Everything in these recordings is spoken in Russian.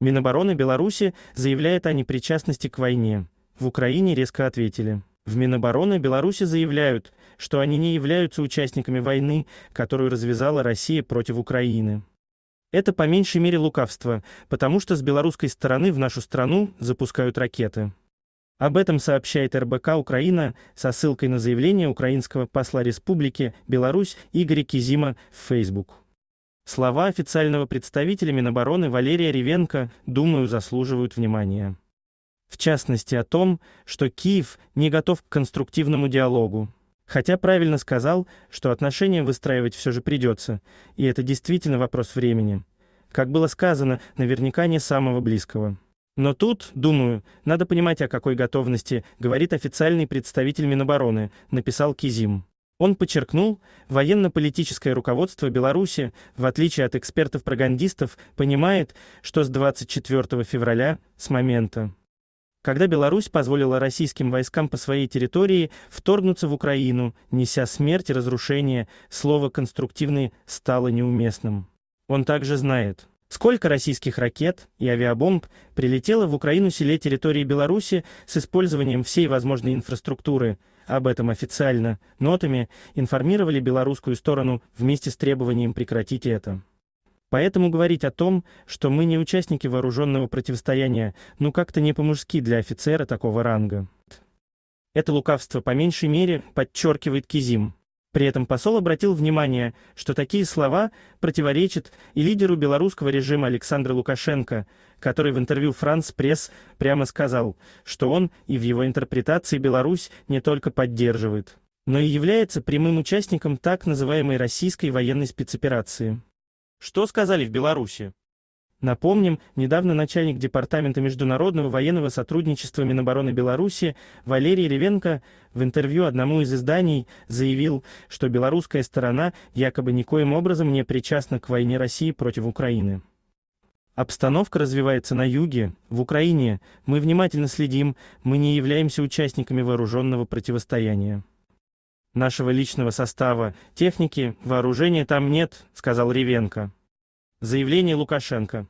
Минобороны Беларуси заявляет о непричастности к войне. В Украине резко ответили. В Минобороны Беларуси заявляют, что они не являются участниками войны, которую развязала Россия против Украины. Это по меньшей мере лукавство, потому что с белорусской стороны в нашу страну запускают ракеты. Об этом сообщает РБК Украина со ссылкой на заявление украинского посла Республики Беларусь Игоря Кизима в Facebook. Слова официального представителя Минобороны Валерия Ревенко, думаю, заслуживают внимания. В частности о том, что Киев не готов к конструктивному диалогу. Хотя правильно сказал, что отношения выстраивать все же придется, и это действительно вопрос времени. Как было сказано, наверняка не самого близкого. Но тут, думаю, надо понимать, о какой готовности говорит официальный представитель Минобороны, написал Кизим. Он подчеркнул, военно-политическое руководство Беларуси, в отличие от экспертов-прогандистов, понимает, что с 24 февраля, с момента, когда Беларусь позволила российским войскам по своей территории вторгнуться в Украину, неся смерть и разрушение, слово «конструктивный» стало неуместным. Он также знает, Сколько российских ракет и авиабомб прилетело в Украину селе территории Беларуси с использованием всей возможной инфраструктуры? Об этом официально, нотами, информировали белорусскую сторону вместе с требованием прекратить это. Поэтому говорить о том, что мы не участники вооруженного противостояния, ну как-то не по-мужски для офицера такого ранга. Это лукавство по меньшей мере подчеркивает Кизим. При этом посол обратил внимание, что такие слова противоречат и лидеру белорусского режима Александру Лукашенко, который в интервью «Франс Пресс» прямо сказал, что он и в его интерпретации Беларусь не только поддерживает, но и является прямым участником так называемой российской военной спецоперации. Что сказали в Беларуси? Напомним, недавно начальник Департамента международного военного сотрудничества Минобороны Беларуси Валерий Ревенко в интервью одному из изданий заявил, что белорусская сторона якобы никоим образом не причастна к войне России против Украины. Обстановка развивается на юге, в Украине, мы внимательно следим, мы не являемся участниками вооруженного противостояния. Нашего личного состава, техники, вооружения там нет, сказал Ревенко. Заявление Лукашенко.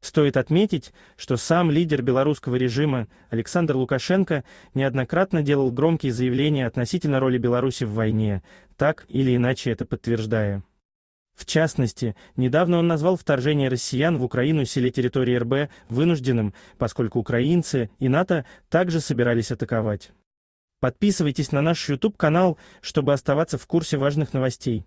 Стоит отметить, что сам лидер белорусского режима Александр Лукашенко неоднократно делал громкие заявления относительно роли Беларуси в войне, так или иначе это подтверждая. В частности, недавно он назвал вторжение россиян в Украину селе территории РБ вынужденным, поскольку украинцы и НАТО также собирались атаковать. Подписывайтесь на наш YouTube-канал, чтобы оставаться в курсе важных новостей.